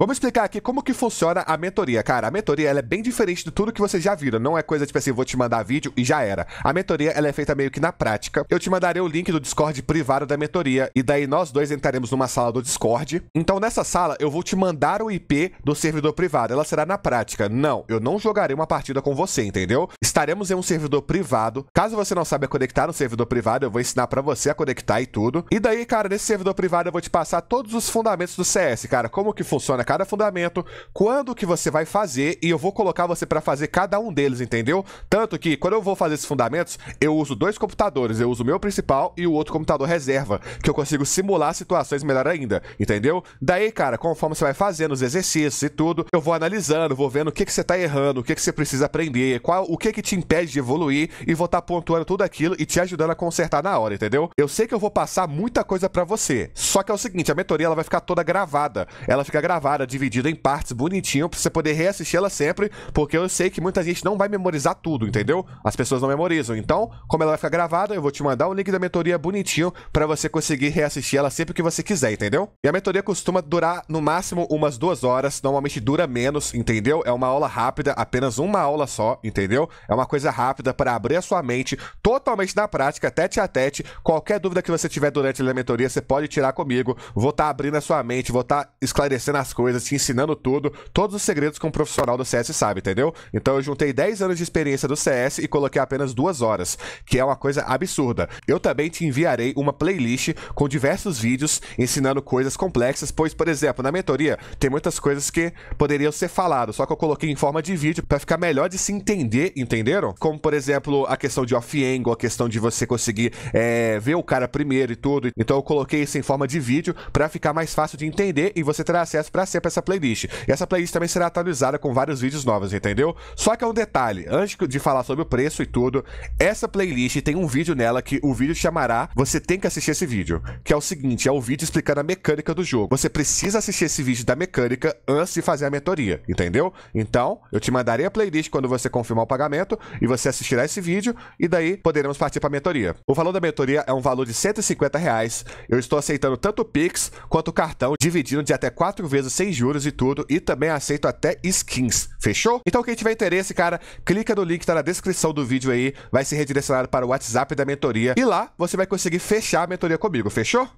Vamos explicar aqui como que funciona a mentoria. Cara, a mentoria ela é bem diferente de tudo que vocês já viram. Não é coisa tipo assim, vou te mandar vídeo e já era. A mentoria ela é feita meio que na prática. Eu te mandarei o link do Discord privado da mentoria e daí nós dois entraremos numa sala do Discord. Então nessa sala eu vou te mandar o IP do servidor privado. Ela será na prática. Não, eu não jogarei uma partida com você, entendeu? Estaremos em um servidor privado. Caso você não saiba conectar no servidor privado, eu vou ensinar para você a conectar e tudo. E daí, cara, nesse servidor privado eu vou te passar todos os fundamentos do CS, cara, como que funciona cada fundamento, quando que você vai fazer e eu vou colocar você para fazer cada um deles, entendeu? Tanto que quando eu vou fazer esses fundamentos, eu uso dois computadores, eu uso o meu principal e o outro computador reserva, que eu consigo simular situações melhor ainda, entendeu? Daí, cara, conforme você vai fazendo os exercícios e tudo, eu vou analisando, vou vendo o que que você tá errando, o que que você precisa aprender, qual o que que te impede de evoluir e vou estar tá pontuando tudo aquilo e te ajudando a consertar na hora, entendeu? Eu sei que eu vou passar muita coisa para você. Só que é o seguinte, a mentoria ela vai ficar toda gravada. Ela fica gravada dividida em partes, bonitinho, pra você poder reassistir ela sempre, porque eu sei que muita gente não vai memorizar tudo, entendeu? As pessoas não memorizam. Então, como ela vai ficar gravada, eu vou te mandar o link da mentoria bonitinho para você conseguir reassistir ela sempre que você quiser, entendeu? E a mentoria costuma durar no máximo umas duas horas, normalmente dura menos, entendeu? É uma aula rápida, apenas uma aula só, entendeu? É uma coisa rápida para abrir a sua mente totalmente na prática, tete a tete. Qualquer dúvida que você tiver durante a mentoria, você pode tirar comigo. Vou estar tá abrindo a sua mente, vou estar tá esclarecendo as coisas coisas, assim, te ensinando tudo, todos os segredos que um profissional do CS sabe, entendeu? Então eu juntei 10 anos de experiência do CS e coloquei apenas duas horas, que é uma coisa absurda. Eu também te enviarei uma playlist com diversos vídeos ensinando coisas complexas, pois, por exemplo, na mentoria tem muitas coisas que poderiam ser faladas, só que eu coloquei em forma de vídeo para ficar melhor de se entender, entenderam? Como, por exemplo, a questão de off-angle, a questão de você conseguir é, ver o cara primeiro e tudo. Então eu coloquei isso em forma de vídeo para ficar mais fácil de entender e você terá acesso para ser pra essa playlist. E essa playlist também será atualizada com vários vídeos novos, entendeu? Só que é um detalhe, antes de falar sobre o preço e tudo, essa playlist tem um vídeo nela que o vídeo chamará Você tem que assistir esse vídeo. Que é o seguinte: é o vídeo explicando a mecânica do jogo. Você precisa assistir esse vídeo da mecânica antes de fazer a mentoria, entendeu? Então, eu te mandarei a playlist quando você confirmar o pagamento e você assistirá esse vídeo e daí poderemos partir pra mentoria. O valor da mentoria é um valor de 150 reais. Eu estou aceitando tanto o Pix quanto o cartão, dividindo de até 4 vezes sem sem juros e tudo, e também aceito até skins, fechou? Então quem tiver interesse, cara, clica no link que tá na descrição do vídeo aí, vai ser redirecionado para o WhatsApp da mentoria, e lá você vai conseguir fechar a mentoria comigo, fechou?